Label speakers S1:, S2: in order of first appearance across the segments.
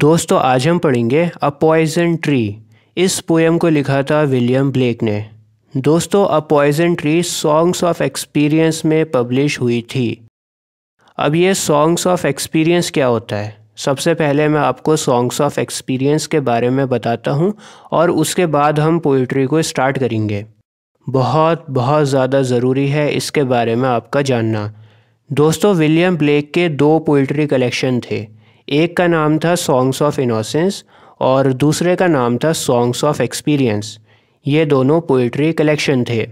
S1: दोस्तों आज हम पढ़ेंगे अ पॉइजन ट्री इस पोएम को लिखा था विलियम ब्लेक ने दोस्तों a poison tree songs of experience में पब्लिश हुई थी अब ये सॉन्ग्स ऑफ एक्सपीरियंस क्या होता है सबसे पहले मैं आपको सॉन्ग्स ऑफ एक्सपीरियंस के बारे में बताता हूँ और उसके बाद हम पोइट्री को स्टार्ट करेंगे बहुत बहुत ज़्यादा ज़रूरी है इसके बारे में आपका जानना दोस्तों विलियम ब्लेक के दो पोइट्री कलेक्शन थे एक का नाम था सॉन्ग्स ऑफ इनोसेंस और दूसरे का नाम था सॉन्ग्स ऑफ एक्सपीरियंस ये दोनों पोइट्री कलेक्शन थे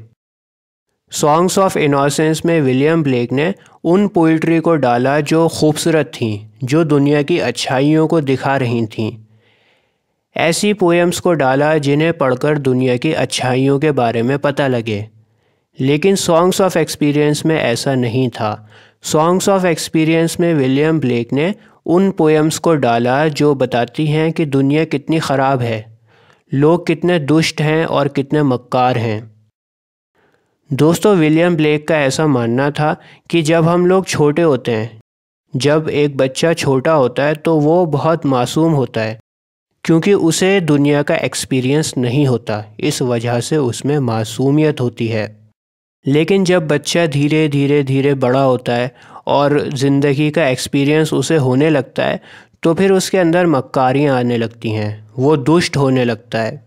S1: सॉन्ग्स ऑफ इनोसेंस में विलियम ब्लेक ने उन पोइट्री को डाला जो खूबसूरत थीं जो दुनिया की अच्छाइयों को दिखा रही थीं ऐसी पोएम्स को डाला जिन्हें पढ़कर दुनिया की अच्छाइयों के बारे में पता लगे लेकिन सॉन्ग्स ऑफ एक्सपीरियंस में ऐसा नहीं था सॉन्ग्स ऑफ एक्सपीरियंस में विलियम ब्लेक ने उन पोएम्स को डाला जो बताती हैं कि दुनिया कितनी ख़राब है लोग कितने दुष्ट हैं और कितने मक्कार हैं दोस्तों विलियम ब्लेक का ऐसा मानना था कि जब हम लोग छोटे होते हैं जब एक बच्चा छोटा होता है तो वो बहुत मासूम होता है क्योंकि उसे दुनिया का एक्सपीरियंस नहीं होता इस वजह से उसमें मासूमियत होती है लेकिन जब बच्चा धीरे धीरे धीरे बड़ा होता है और ज़िंदगी का एक्सपीरियंस उसे होने लगता है तो फिर उसके अंदर मक्कारियाँ आने लगती हैं वो दुष्ट होने लगता है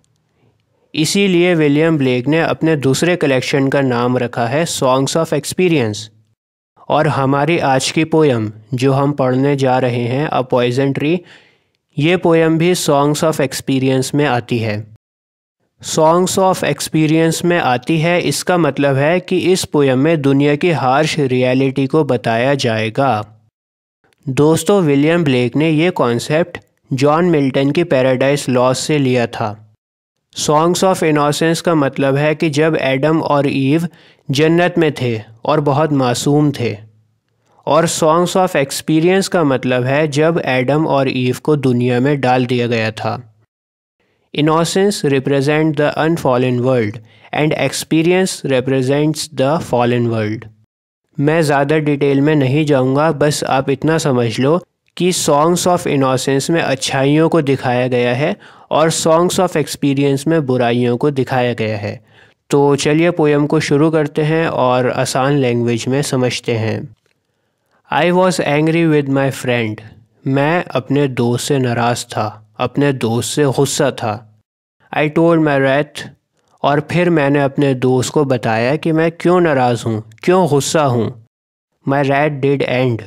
S1: इसीलिए विलियम ब्लेक ने अपने दूसरे कलेक्शन का नाम रखा है सॉन्ग्स ऑफ एक्सपीरियंस और हमारी आज की पोयम जो हम पढ़ने जा रहे हैं अ पॉइजन ट्री ये पोयम भी सॉन्ग्स ऑफ एक्सपीरियंस में आती है सॉन्ग्स ऑफ एक्सपीरियंस में आती है इसका मतलब है कि इस पोयम में दुनिया की हार्श रियलिटी को बताया जाएगा दोस्तों विलियम ब्लेक ने यह कॉन्सेप्ट जॉन मिल्टन की पैराडाइज लॉस से लिया था सॉन्ग्स ऑफ इनोसेंस का मतलब है कि जब एडम और ईव जन्नत में थे और बहुत मासूम थे और सॉन्ग्स ऑफ एक्सपीरियंस का मतलब है जब एडम और ईव को दुनिया में डाल दिया गया था Innocence represents the unfallen world and experience represents the fallen world. मैं ज़्यादा डिटेल में नहीं जाऊँगा बस आप इतना समझ लो कि सॉन्ग्स ऑफ इनोसेंस में अच्छाइयों को दिखाया गया है और सॉन्ग्स ऑफ एक्सपीरियंस में बुराइयों को दिखाया गया है तो चलिए पोएम को शुरू करते हैं और आसान लैंग्वेज में समझते हैं I was angry with my friend मैं अपने दोस्त से नाराज़ था अपने दोस्त से गुस्सा था आई टोल माई रैथ और फिर मैंने अपने दोस्त को बताया कि मैं क्यों नाराज़ हूँ क्यों गुस्सा हूँ माई रैट डिड एंड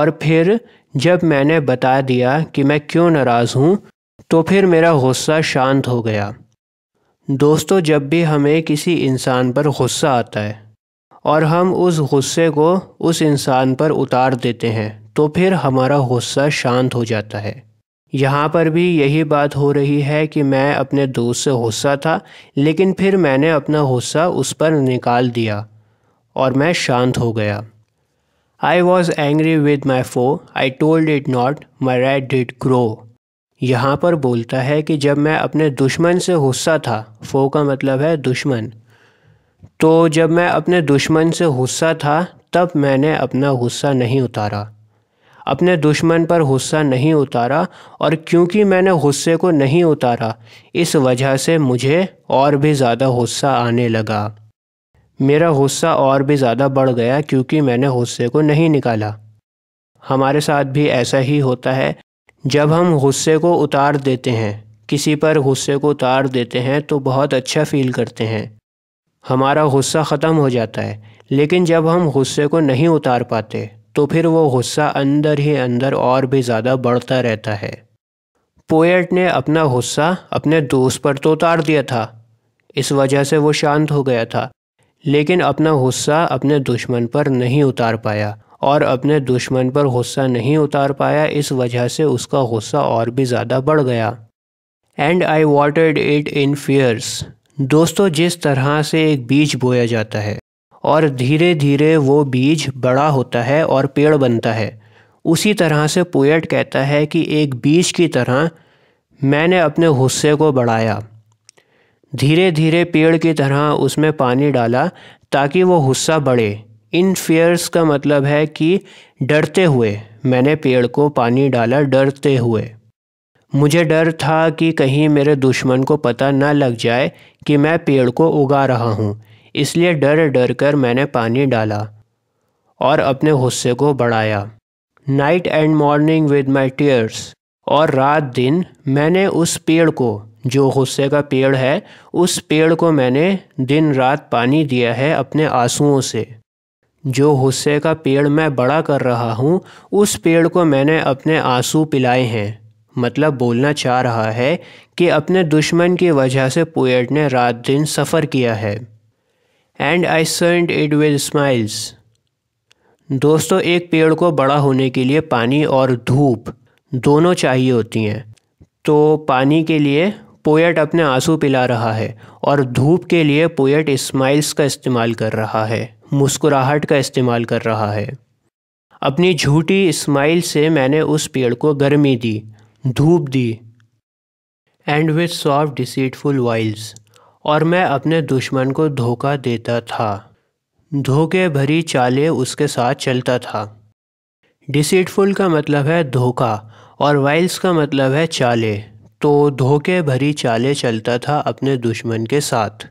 S1: और फिर जब मैंने बता दिया कि मैं क्यों नाराज़ हूँ तो फिर मेरा गुस्सा शांत हो गया दोस्तों जब भी हमें किसी इंसान पर गुस्सा आता है और हम उस गुस्से को उस इंसान पर उतार देते हैं तो फिर हमारा गुस्सा शांत हो जाता है यहाँ पर भी यही बात हो रही है कि मैं अपने दोस्त से गुस्सा था लेकिन फिर मैंने अपना गुस्सा उस पर निकाल दिया और मैं शांत हो गया I was angry with my foe I told it not my wrath did grow यहाँ पर बोलता है कि जब मैं अपने दुश्मन से गुस्सा था फो का मतलब है दुश्मन तो जब मैं अपने दुश्मन से गुस्सा था तब मैंने अपना गुस्सा नहीं उतारा अपने दुश्मन पर गुस्सा नहीं उतारा और क्योंकि मैंने गुस्से को नहीं उतारा इस वजह से मुझे और भी ज़्यादा गुस्सा आने लगा मेरा गुस्सा और भी ज़्यादा बढ़ गया क्योंकि मैंने गुस्से को नहीं निकाला हमारे साथ भी ऐसा ही होता है जब हम गुस्से को उतार देते हैं किसी पर गुस्से को उतार देते हैं तो बहुत अच्छा फील करते हैं हमारा गुस्सा ख़त्म हो जाता है लेकिन जब हम गुस्से को नहीं उतार पाते तो फिर वो गुस्सा अंदर ही अंदर और भी ज़्यादा बढ़ता रहता है पोएट ने अपना गुस्सा अपने दोस्त पर तो उतार दिया था इस वजह से वो शांत हो गया था लेकिन अपना गुस्सा अपने दुश्मन पर नहीं उतार पाया और अपने दुश्मन पर गुस्सा नहीं उतार पाया इस वजह से उसका गुस्सा और भी ज़्यादा बढ़ गया एंड आई वॉटेड इट इन फीयर्स दोस्तों जिस तरह से एक बीज बोया जाता है और धीरे धीरे वो बीज बड़ा होता है और पेड़ बनता है उसी तरह से पोएट कहता है कि एक बीज की तरह मैंने अपने गु़स्से को बढ़ाया धीरे धीरे पेड़ की तरह उसमें पानी डाला ताकि वो गुस्सा बढ़े इन फेयर्स का मतलब है कि डरते हुए मैंने पेड़ को पानी डाला डरते हुए मुझे डर था कि कहीं मेरे दुश्मन को पता न लग जाए कि मैं पेड़ को उगा रहा हूँ इसलिए डर डर कर मैंने पानी डाला और अपने गुस्से को बढ़ाया night and morning with my tears और रात दिन मैंने उस पेड़ को जो गुस्से का पेड़ है उस पेड़ को मैंने दिन रात पानी दिया है अपने आंसुओं से जो गुस्से का पेड़ मैं बड़ा कर रहा हूँ उस पेड़ को मैंने अपने आंसू पिलाए हैं मतलब बोलना चाह रहा है कि अपने दुश्मन की वजह से पोएट ने रात दिन सफ़र किया है and I sunned it with smiles दोस्तों एक पेड़ को बड़ा होने के लिए पानी और धूप दोनों चाहिए होती हैं तो पानी के लिए पोएट अपने आंसू पिला रहा है और धूप के लिए पोएट स्माइल्स का इस्तेमाल कर रहा है मुस्कुराहट का इस्तेमाल कर रहा है अपनी झूठी स्माइल से मैंने उस पेड़ को गर्मी दी धूप दी and with soft deceitful wiles और मैं अपने दुश्मन को धोखा देता था धोखे भरी चालें उसके साथ चलता था डिसीटफुल का मतलब है धोखा और वाइल्स का मतलब है चाले तो धोखे भरी चाले चलता था अपने दुश्मन के साथ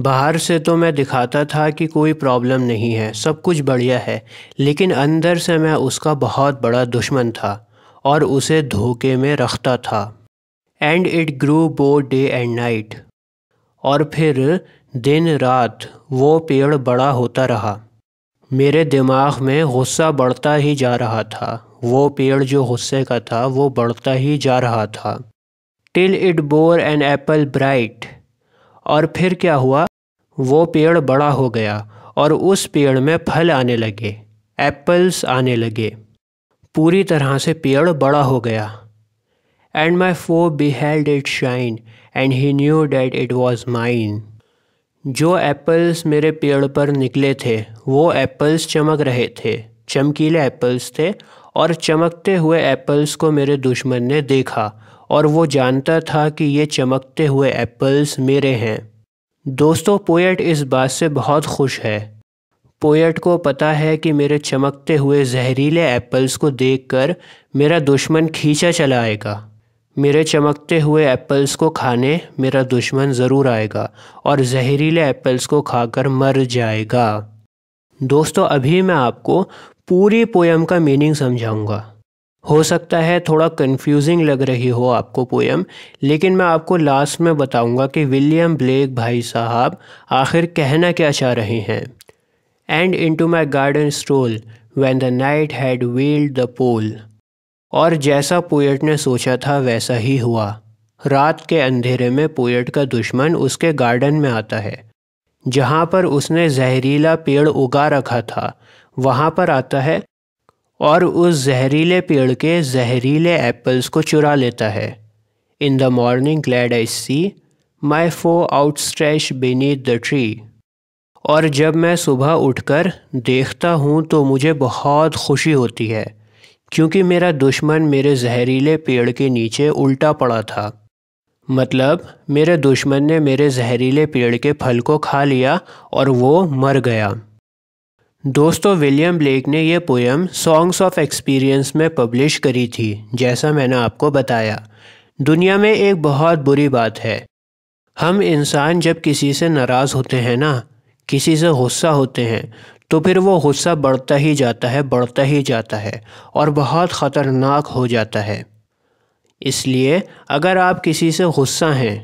S1: बाहर से तो मैं दिखाता था कि कोई प्रॉब्लम नहीं है सब कुछ बढ़िया है लेकिन अंदर से मैं उसका बहुत बड़ा दुश्मन था और उसे धोखे में रखता था एंड इट ग्रू बो डे एंड नाइट और फिर दिन रात वो पेड़ बड़ा होता रहा मेरे दिमाग में गुस्सा बढ़ता ही जा रहा था वो पेड़ जो गुस्से का था वो बढ़ता ही जा रहा था till it bore an apple bright और फिर क्या हुआ वो पेड़ बड़ा हो गया और उस पेड़ में फल आने लगे एप्पल्स आने लगे पूरी तरह से पेड़ बड़ा हो गया and my foe beheld it shine and he knew that it was mine जो एप्पल्स मेरे पेड़ पर निकले थे वो एप्पल्स चमक रहे थे चमकीले एप्पल्स थे और चमकते हुए एप्पल्स को मेरे दुश्मन ने देखा और वो जानता था कि ये चमकते हुए एप्पल्स मेरे हैं दोस्तों पोएट इस बात से बहुत खुश है पोएट को पता है कि मेरे चमकते हुए जहरीले एप्पल्स को देखकर मेरा दुश्मन खींचा चला आएगा मेरे चमकते हुए एप्पल्स को खाने मेरा दुश्मन ज़रूर आएगा और जहरीले एप्पल्स को खाकर मर जाएगा दोस्तों अभी मैं आपको पूरी पोयम का मीनिंग समझाऊंगा हो सकता है थोड़ा कंफ्यूजिंग लग रही हो आपको पोयम लेकिन मैं आपको लास्ट में बताऊंगा कि विलियम ब्लेक भाई साहब आखिर कहना क्या चाह रहे हैं and into my garden stroll when the night had veiled the pole और जैसा पोएट ने सोचा था वैसा ही हुआ रात के अंधेरे में पोएट का दुश्मन उसके गार्डन में आता है जहाँ पर उसने जहरीला पेड़ उगा रखा था वहाँ पर आता है और उस जहरीले पेड़ के जहरीले एप्पल्स को चुरा लेता है in the morning glad I see my foe outstretch beneath the tree और जब मैं सुबह उठकर देखता हूँ तो मुझे बहुत खुशी होती है क्योंकि मेरा दुश्मन मेरे जहरीले पेड़ के नीचे उल्टा पड़ा था मतलब मेरे दुश्मन ने मेरे जहरीले पेड़ के फल को खा लिया और वो मर गया दोस्तों विलियम ब्लेक ने यह पोयम सॉन्ग्स ऑफ एक्सपीरियंस में पब्लिश करी थी जैसा मैंने आपको बताया दुनिया में एक बहुत बुरी बात है हम इंसान जब किसी से नाराज़ होते हैं ना किसी से गुस्सा होते हैं तो फिर वो गुस्सा बढ़ता ही जाता है बढ़ता ही जाता है और बहुत ख़तरनाक हो जाता है इसलिए अगर आप किसी से गुस्सा हैं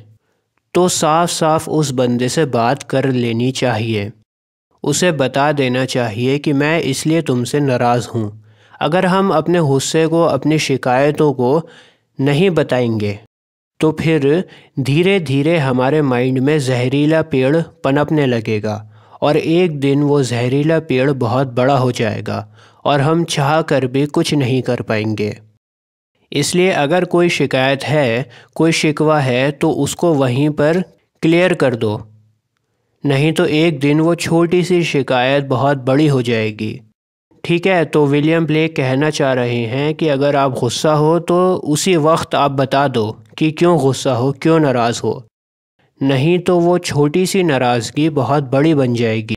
S1: तो साफ साफ उस बंदे से बात कर लेनी चाहिए उसे बता देना चाहिए कि मैं इसलिए तुमसे नाराज़ हूँ अगर हम अपने गुस्से को अपनी शिकायतों को नहीं बताएंगे तो फिर धीरे धीरे हमारे माइंड में जहरीला पेड़ पनपने लगेगा और एक दिन वो जहरीला पेड़ बहुत बड़ा हो जाएगा और हम चाह कर भी कुछ नहीं कर पाएंगे इसलिए अगर कोई शिकायत है कोई शिकवा है तो उसको वहीं पर क्लियर कर दो नहीं तो एक दिन वो छोटी सी शिकायत बहुत बड़ी हो जाएगी ठीक है तो विलियम ब्लेक कहना चाह रहे हैं कि अगर आप गुस्सा हो तो उसी वक्त आप बता दो कि क्यों गुस्सा हो क्यों नाराज़ हो नहीं तो वो छोटी सी नाराज़गी बहुत बड़ी बन जाएगी